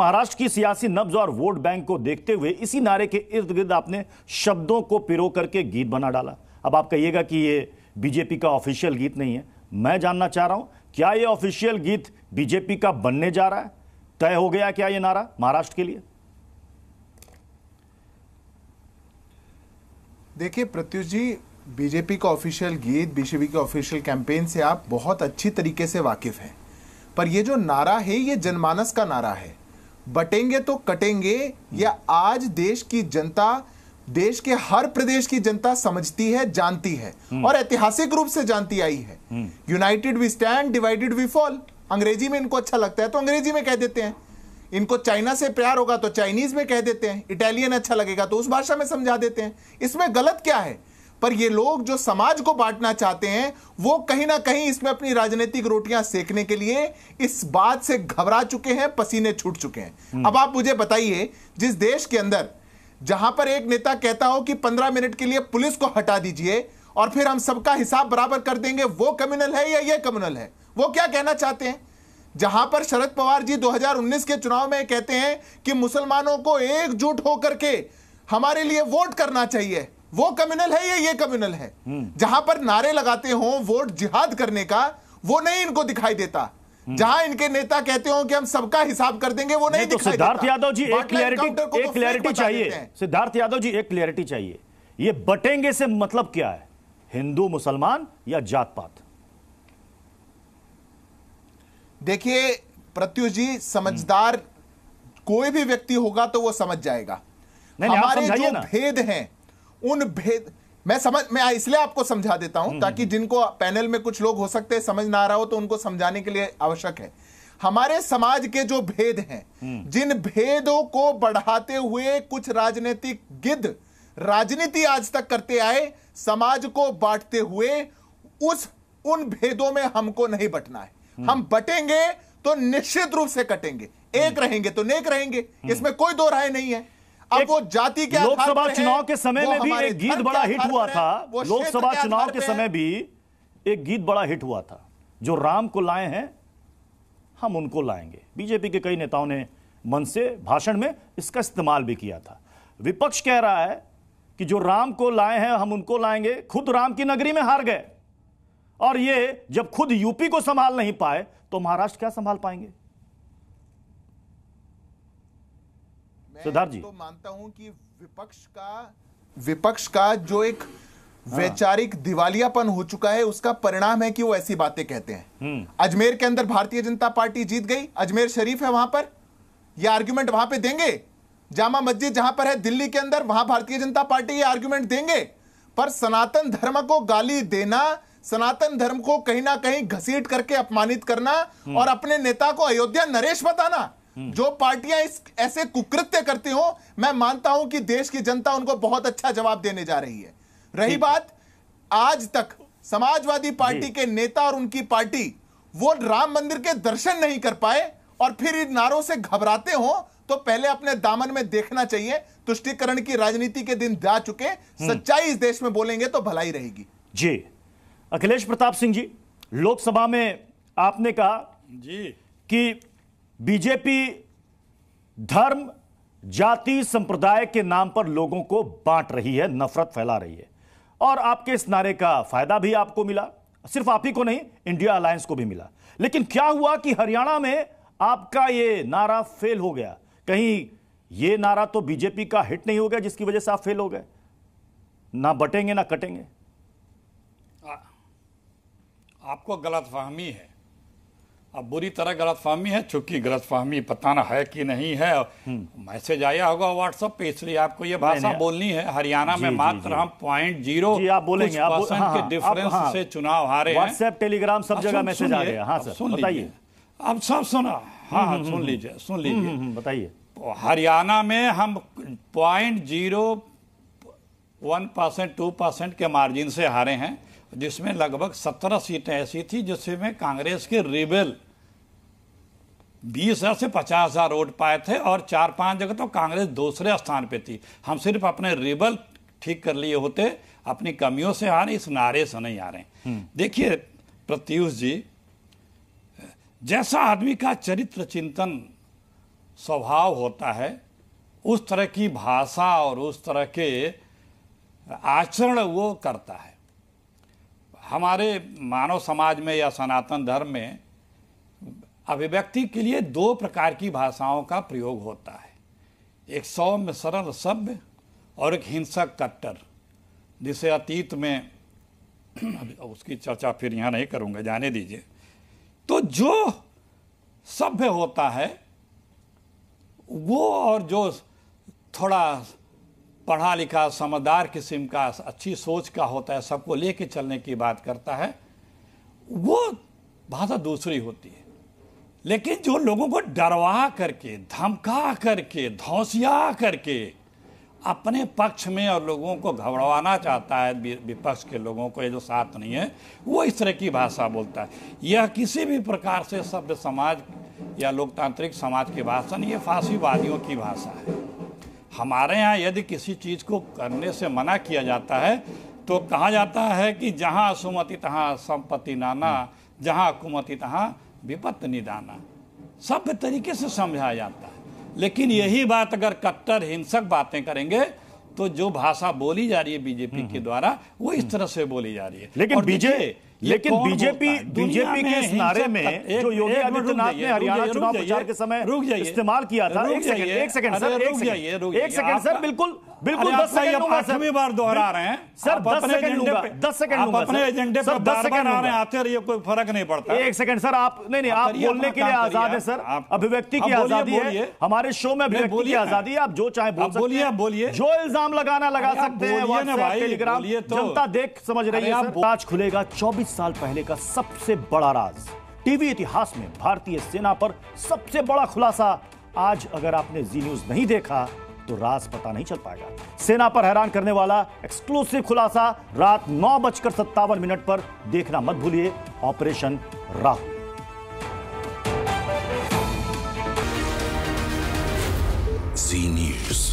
महाराष्ट्र की सियासी नब्ज और वोट बैंक को देखते हुए इसी नारे के इर्द गिर्द आपने शब्दों को पिरो करके गीत बना डाला अब आप कहिएगा कि ये बीजेपी का ऑफिशियल गीत नहीं है मैं जानना चाह रहा हूं क्या ये ऑफिशियल गीत बीजेपी का बनने जा रहा है तय हो गया क्या ये नारा महाराष्ट्र के लिए देखिए प्रत्युष जी बीजेपी का ऑफिशियल गीत बीजेपी के ऑफिशियल कैंपेन से आप बहुत अच्छी तरीके से वाकिफ हैं पर ये जो नारा है ये जनमानस का नारा है बटेंगे तो कटेंगे या आज देश की जनता देश के हर प्रदेश की जनता समझती है जानती है हम्म। और ऐतिहासिक रूप से जानती आई है united we stand divided we fall अंग्रेजी में इनको अच्छा लगता है तो अंग्रेजी में कह देते हैं इनको चाइना से प्यार होगा तो चाइनीज में कह देते हैं इटालियन अच्छा लगेगा तो उस भाषा में समझा देते हैं इसमें गलत क्या है पर ये लोग जो समाज को बांटना चाहते हैं वो कहीं ना कहीं इसमें अपनी राजनीतिक रोटियां सेकने के लिए इस बात से घबरा चुके हैं पसीने छूट चुके हैं हम्म। अब आप मुझे बताइए जिस देश के अंदर जहां पर एक नेता कहता हो कि पंद्रह मिनट के लिए पुलिस को हटा दीजिए और फिर हम सबका हिसाब बराबर कर देंगे वो कम्युनल है या ये कम्युनल है वो क्या कहना चाहते हैं जहां पर शरद पवार जी 2019 के चुनाव में कहते हैं कि मुसलमानों को एकजुट होकर के हमारे लिए वोट करना चाहिए वो कम्युनल है या ये कम्युनल है हम्म। जहां पर नारे लगाते हो वोट जिहाद करने का वो नहीं इनको दिखाई देता हम्म। जहां इनके नेता कहते हो कि हम सबका हिसाब कर देंगे वो नहीं, नहीं तो, तो सिद्धार्थ यादव जी एक क्लियरिटी एक क्लियरिटी चाहिए सिद्धार्थ यादव जी एक क्लियरिटी चाहिए ये बटेंगे से मतलब क्या है हिंदू मुसलमान या जात पात देखिए प्रत्युष जी समझदार हम्म। कोई भी व्यक्ति होगा तो वो समझ जाएगा हमारे जो भेद हैं उन भेद मैं समझ मैं इसलिए आपको समझा देता हूं हम्म, ताकि हम्म। जिनको पैनल में कुछ लोग हो सकते हैं समझ ना आ रहा हो तो उनको समझाने के लिए आवश्यक है हमारे समाज के जो भेद हैं हम्म। जिन भेदों को बढ़ाते हुए कुछ राजनीतिक गिद्ध राजनीति आज तक करते आए समाज को बांटते हुए उस उन भेदों में हमको नहीं बटना है हम बटेंगे तो निश्चित रूप से कटेंगे एक रहेंगे तो नेक रहेंगे इसमें कोई दो राय नहीं है अब वो जाति के लोकसभा चुनाव के समय में भी एक गीत बड़ा हिट हुआ था लोकसभा चुनाव के समय भी एक गीत बड़ा हिट हुआ था जो राम को लाए हैं हम उनको लाएंगे बीजेपी के कई नेताओं ने मन से भाषण में इसका इस्तेमाल भी किया था विपक्ष कह रहा है कि जो राम को लाए हैं हम उनको लाएंगे खुद राम की नगरी में हार गए और ये जब खुद यूपी को संभाल नहीं पाए तो महाराष्ट्र क्या संभाल पाएंगे सिद्धार्थ जी तो मानता हूं कि विपक्ष का विपक्ष का जो एक हाँ। वैचारिक दिवालियापन हो चुका है उसका परिणाम है कि वो ऐसी बातें कहते हैं हम्म। अजमेर के अंदर भारतीय जनता पार्टी जीत गई अजमेर शरीफ है वहां पर ये आर्ग्यूमेंट वहां पे देंगे जामा मस्जिद जहां पर है दिल्ली के अंदर वहां भारतीय जनता पार्टी ये आर्ग्यूमेंट देंगे पर सनातन धर्म को गाली देना सनातन धर्म को कहीं ना कहीं घसीट करके अपमानित करना हम्म। और अपने नेता को अयोध्या नरेश बताना जो पार्टियां इस ऐसे कुकृत्य करती हो मैं मानता हूं कि देश की जनता उनको बहुत अच्छा जवाब देने जा रही है रही बात आज तक समाजवादी पार्टी के नेता और उनकी पार्टी वो राम मंदिर के दर्शन नहीं कर पाए और फिर इन नारों से घबराते हो तो पहले अपने दामन में देखना चाहिए तुष्टिकरण की राजनीति के दिन जा चुके हम्म। सच्चाई इस देश में बोलेंगे तो भलाई रहेगी जी अखिलेश प्रताप सिंह जी लोकसभा में आपने कहा जी कि बीजेपी धर्म जाति संप्रदाय के नाम पर लोगों को बांट रही है नफरत फैला रही है और आपके इस नारे का फायदा भी आपको मिला सिर्फ आप ही को नहीं इंडिया अलायंस को भी मिला लेकिन क्या हुआ कि हरियाणा में आपका ये नारा फेल हो गया कहीं ये नारा तो बीजेपी का हिट नहीं हो गया जिसकी वजह से आप फेल हो गए ना बटेंगे ना कटेंगे आ, आपको गलतफहमी है अब बुरी तरह गलत फहमी है चूंकि गलत फहमी पता ना है कि नहीं है मैसेज आया होगा व्हाट्सएप पे इसलिए आपको ये भाषा बोलनी है हरियाणा में मात्र हम पॉइंट जीरो डिफरेंस से चुनाव हारे व्हाट्सएप टेलीग्राम सब जगह मैसेज आ गया हाँ, सुन लीजिए अब सब सुना हाँ, हाँ हम्म, सुन हम्म, हम्म। लीजिए सुन लीजिए बताइए तो हरियाणा में हम point zero one percent two percent के मार्जिन से हारे हैं जिसमें लगभग सत्रह सीटें ऐसी थी जिसमें कांग्रेस के रिबेल बीस हजार से पचास हजार वोट पाए थे और चार पांच जगह तो कांग्रेस दूसरे स्थान पे थी हम सिर्फ अपने रिबल ठीक कर लिए होते अपनी कमियों से आ रहे इस नारे से नहीं आ रहे हम्म। देखिए प्रत्युष जी जैसा आदमी का चरित्र चिंतन स्वभाव होता है उस तरह की भाषा और उस तरह के आचरण वो करता है हमारे मानव समाज में या सनातन धर्म में अभिव्यक्ति के लिए दो प्रकार की भाषाओं का प्रयोग होता है एक सौम्य सरल सभ्य और एक हिंसक कट्टर जिसे अतीत में उसकी चर्चा फिर यहाँ नहीं करूँगा जाने दीजिए तो जो सभ्य होता है वो और जो थोड़ा पढ़ा लिखा समझदार किस्म का अच्छी सोच का होता है सबको ले कर चलने की बात करता है वो भाषा दूसरी होती है लेकिन जो लोगों को डरवा करके धमका करके धौसिया करके अपने पक्ष में और लोगों को घबरवाना चाहता है विपक्ष के लोगों को ये जो साथ नहीं है वो इस तरह की भाषा बोलता है यह किसी भी प्रकार से सभ्य समाज या लोकतांत्रिक समाज की भाषा नहीं ये फांसीवादियों की भाषा है हमारे यहाँ यदि किसी चीज़ को करने से मना किया जाता है तो कहा जाता है कि जहाँ सुमति तहाँ संपत्ति नाना जहाँ कुमति तहाँ विपत्ति निदाना सब तरीके से समझाया जाता है लेकिन यही बात अगर कट्टर हिंसक बातें करेंगे तो जो भाषा बोली जा रही है बीजेपी के हम्म, हम्म। द्वारा वो इस तरह से बोली जा रही है लेकिन बीजेपी लेकिन बीजेपी बीजेपी के इस नारे में जो योगी आदित्यनाथ ने हरियाणा चुनाव प्रचार के समय इस्तेमाल किया था एक सेकंड एक सेकंड सर एक सेकंड सर बिल्कुल बिल्कुल दस सेकंड बार दोहरा रहे हैं सर दस सेकंड दस सेकंड अपने एजेंडे पर दस सेकंड आ रहे हैं आते रहिए कोई फर्क नहीं पड़ता एक सेकंड सर आप नहीं नहीं आप बोलने के लिए आजाद है सर अभिव्यक्ति की आजादी है हमारे शो में अभिव्यक्ति की आजादी है आप जो चाहे बोलिए बोलिए जो इल्जाम लगाना लगा सकते हैं तो। जनता देख समझ रही है आज खुलेगा चौबीस साल पहले का सबसे बड़ा राज टीवी इतिहास में भारतीय सेना पर सबसे बड़ा खुलासा आज अगर आपने जी न्यूज नहीं देखा तो राज पता नहीं चल पाएगा सेना पर हैरान करने वाला एक्सक्लूसिव खुलासा रात नौ बजकर सत्तावन मिनट पर देखना मत भूलिए ऑपरेशन राहुल जी न्यूज